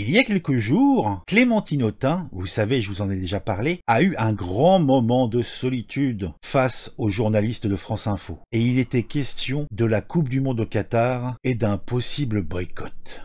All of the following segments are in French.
Il y a quelques jours, Clémentine Autain, vous savez, je vous en ai déjà parlé, a eu un grand moment de solitude face aux journalistes de France Info. Et il était question de la Coupe du Monde au Qatar et d'un possible boycott.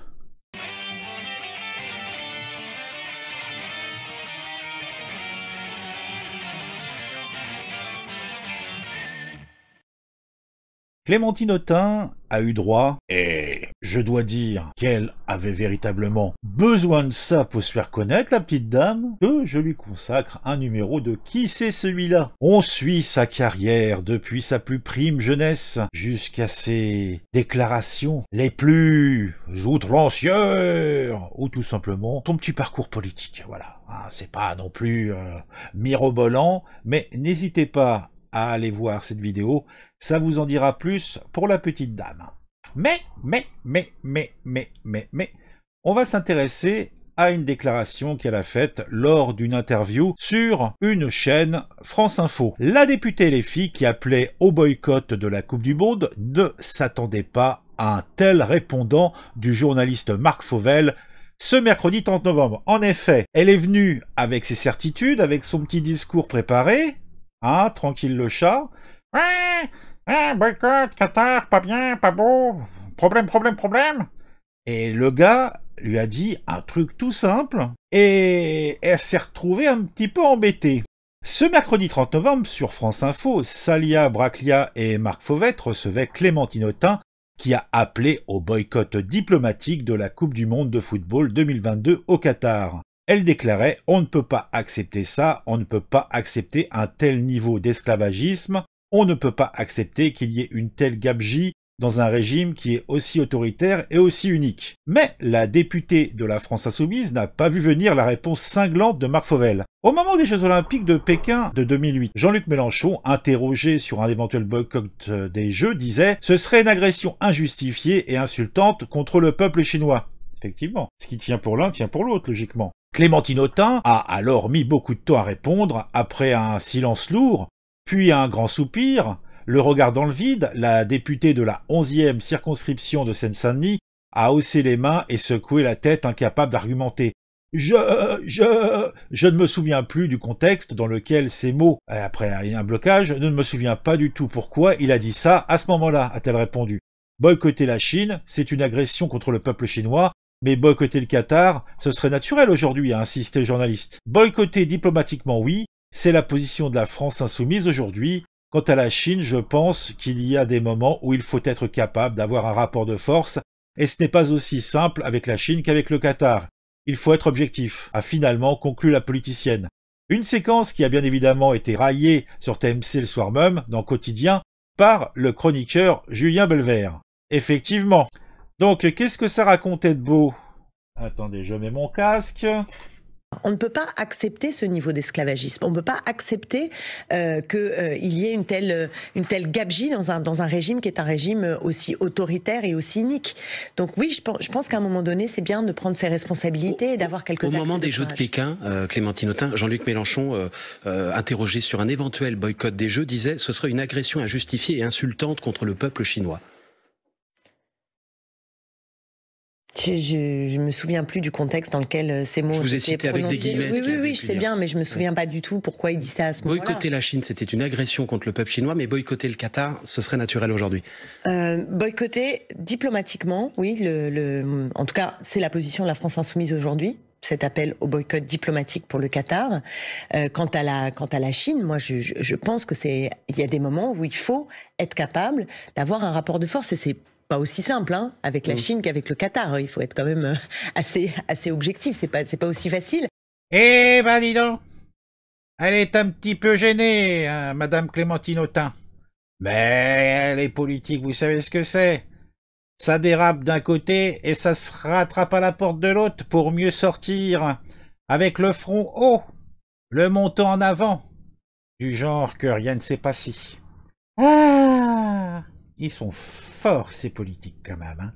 Clémentine Autain a eu droit, et je dois dire qu'elle avait véritablement besoin de ça pour se faire connaître, la petite dame, que je lui consacre un numéro de Qui c'est celui-là On suit sa carrière depuis sa plus prime jeunesse jusqu'à ses déclarations les plus outrancières, ou tout simplement son petit parcours politique, voilà. Ah, c'est pas non plus euh, mirobolant, mais n'hésitez pas à aller voir cette vidéo, ça vous en dira plus pour la petite dame. Mais, mais, mais, mais, mais, mais, mais, on va s'intéresser à une déclaration qu'elle a faite lors d'une interview sur une chaîne France Info. La députée LFI qui appelait au boycott de la Coupe du Monde, ne s'attendait pas à un tel répondant du journaliste Marc Fauvel ce mercredi 30 novembre. En effet, elle est venue avec ses certitudes, avec son petit discours préparé, ah, tranquille le chat. Ouais, boycott, Qatar, pas bien, pas beau. Problème, problème, problème. Et le gars lui a dit un truc tout simple. Et elle s'est retrouvée un petit peu embêtée. Ce mercredi 30 novembre, sur France Info, Salia Braclia et Marc Fauvette recevaient Clémentine Autain, qui a appelé au boycott diplomatique de la Coupe du Monde de football 2022 au Qatar. Elle déclarait On ne peut pas accepter ça, on ne peut pas accepter un tel niveau d'esclavagisme, on ne peut pas accepter qu'il y ait une telle gabegie dans un régime qui est aussi autoritaire et aussi unique. Mais la députée de la France insoumise n'a pas vu venir la réponse cinglante de Marc Fauvel. Au moment des Jeux olympiques de Pékin de 2008, Jean-Luc Mélenchon, interrogé sur un éventuel boycott des Jeux, disait « Ce serait une agression injustifiée et insultante contre le peuple chinois ». Effectivement, ce qui tient pour l'un tient pour l'autre, logiquement. Clémentine Autain a alors mis beaucoup de temps à répondre, après un silence lourd, puis un grand soupir. Le regard dans le vide, la députée de la 11e circonscription de Seine-Saint-Denis a haussé les mains et secoué la tête incapable d'argumenter. Je, je, je ne me souviens plus du contexte dans lequel ces mots, après un blocage, ne me souviens pas du tout pourquoi il a dit ça à ce moment-là, a-t-elle répondu. Boycotter la Chine, c'est une agression contre le peuple chinois, mais boycotter le Qatar, ce serait naturel aujourd'hui, a insisté le journaliste. Boycotter diplomatiquement, oui, c'est la position de la France insoumise aujourd'hui. Quant à la Chine, je pense qu'il y a des moments où il faut être capable d'avoir un rapport de force, et ce n'est pas aussi simple avec la Chine qu'avec le Qatar. Il faut être objectif, a finalement conclu la politicienne. Une séquence qui a bien évidemment été raillée sur TMC le soir même, dans Quotidien, par le chroniqueur Julien Belvert. Effectivement, donc, qu'est-ce que ça racontait de beau Attendez, je mets mon casque. On ne peut pas accepter ce niveau d'esclavagisme. On ne peut pas accepter euh, qu'il euh, y ait une telle, euh, une telle gabegie dans un, régime qui est un régime aussi autoritaire et aussi inique. Donc oui, je pense, je pense qu'à un moment donné, c'est bien de prendre ses responsabilités et d'avoir quelques Au moment des Jeux de Pékin, Clémentine Autain, Jean-Luc Mélenchon, interrogé sur un éventuel boycott des Jeux, disait « ce serait une agression injustifiée et insultante contre le peuple chinois ». Je, je, me souviens plus du contexte dans lequel euh, ces mots. Je vous avec des guillemets. Oui, oui, oui, je sais bien, mais je me souviens pas du tout pourquoi il dit ça à ce moment-là. Boycotter la Chine, c'était une agression contre le peuple chinois, mais boycotter le Qatar, ce serait naturel aujourd'hui. Euh, boycotter diplomatiquement, oui. Le, en tout cas, c'est la position de la France insoumise aujourd'hui cet appel au boycott diplomatique pour le Qatar. Euh, quant à la quant à la Chine, moi je, je pense que c'est il y a des moments où il faut être capable d'avoir un rapport de force et c'est aussi simple hein, avec la mm. Chine qu'avec le Qatar. Il faut être quand même euh, assez, assez objectif. C'est pas, c'est pas aussi facile. Eh ben dis donc, elle est un petit peu gênée, hein, Madame Clémentine Autain. Mais elle est politique vous savez ce que c'est. Ça dérape d'un côté et ça se rattrape à la porte de l'autre pour mieux sortir avec le front haut, le montant en avant, du genre que rien ne s'est passé. Ah, ils sont forts, ces politiques, quand même. Hein.